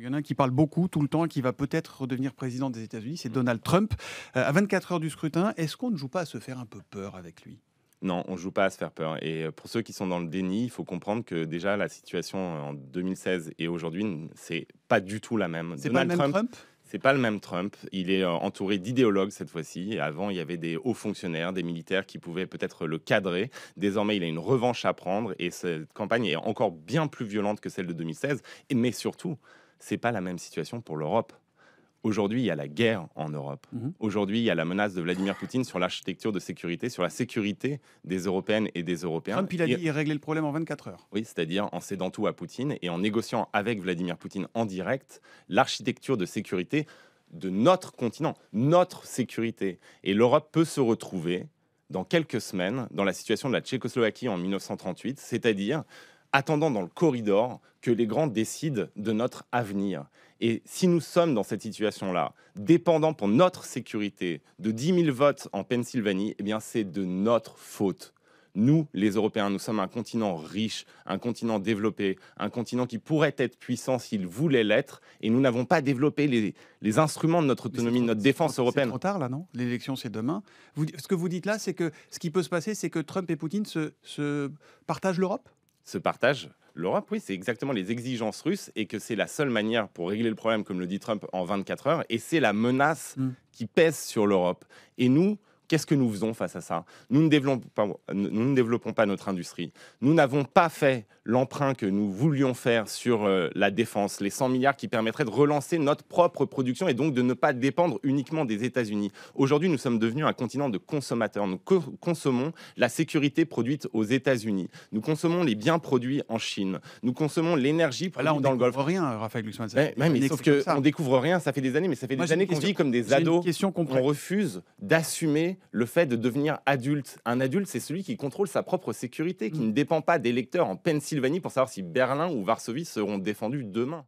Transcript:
il y en a un qui parle beaucoup tout le temps qui va peut-être redevenir président des États-Unis, c'est mm. Donald Trump. Euh, à 24 heures du scrutin, est-ce qu'on ne joue pas à se faire un peu peur avec lui non, on joue pas à se faire peur. Et euh, pour ceux qui sont dans le déni, il faut comprendre que déjà la situation euh, en 2016 et aujourd'hui, c'est pas du tout la même. C'est pas le même Trump, Trump c'est pas le même Trump. Il est entouré d'idéologues cette fois-ci. Avant, il y avait des hauts fonctionnaires, des militaires qui pouvaient peut-être le cadrer. Désormais, il a une revanche à prendre et cette campagne est encore bien plus violente que celle de 2016. Mais surtout, c'est pas la même situation pour l'Europe. Aujourd'hui, il y a la guerre en Europe. Mhm. Aujourd'hui, il y a la menace de Vladimir Poutine sur l'architecture de sécurité, sur la sécurité des Européennes et des Européens. Trump, il a dit, il régler le problème en 24 heures. Oui, c'est-à-dire en cédant tout à Poutine et en négociant avec Vladimir Poutine en direct l'architecture de sécurité de notre continent, notre sécurité. Et l'Europe peut se retrouver dans quelques semaines dans la situation de la Tchécoslovaquie en 1938, c'est-à-dire attendant dans le corridor que les grands décident de notre avenir. Et si nous sommes dans cette situation-là, dépendant pour notre sécurité de 10 000 votes en Pennsylvanie, eh bien c'est de notre faute. Nous, les Européens, nous sommes un continent riche, un continent développé, un continent qui pourrait être puissant s'il voulait l'être, et nous n'avons pas développé les, instruments de notre autonomie, de notre défense européenne. C'est trop tard là, non L'élection, c'est demain. ce que vous dites là, c'est que ce qui peut se passer, c'est que Trump et Poutine se partagent l'Europe se partage l'Europe, oui, c'est exactement les exigences russes et que c'est la seule manière pour régler le problème, comme le dit Trump, en 24 heures. Et c'est la menace mm. qui pèse sur l'Europe. Et nous, Qu'est-ce que nous faisons face à ça nous ne, développons pas, nous ne développons pas notre industrie. Nous n'avons pas fait l'emprunt que nous voulions faire sur euh, la défense, les 100 milliards qui permettraient de relancer notre propre production et donc de ne pas dépendre uniquement des États-Unis. Aujourd'hui, nous sommes devenus un continent de consommateurs. Nous consommons la sécurité produite aux États-Unis. Nous consommons les biens produits en Chine. Nous consommons l'énergie produite on dans le Golfe. Rien, Raphaël Mais, sauf que on découvre rien. Ça fait des années, mais ça fait des années qu'on vit comme des ados. question on refuse d'assumer le fait de devenir adulte. Un adulte, c'est celui qui contrôle sa propre sécurité, qui mm. ne dépend pas des lecteurs en Pennsylvanie pour savoir si Berlin ou Varsovie seront défendus demain.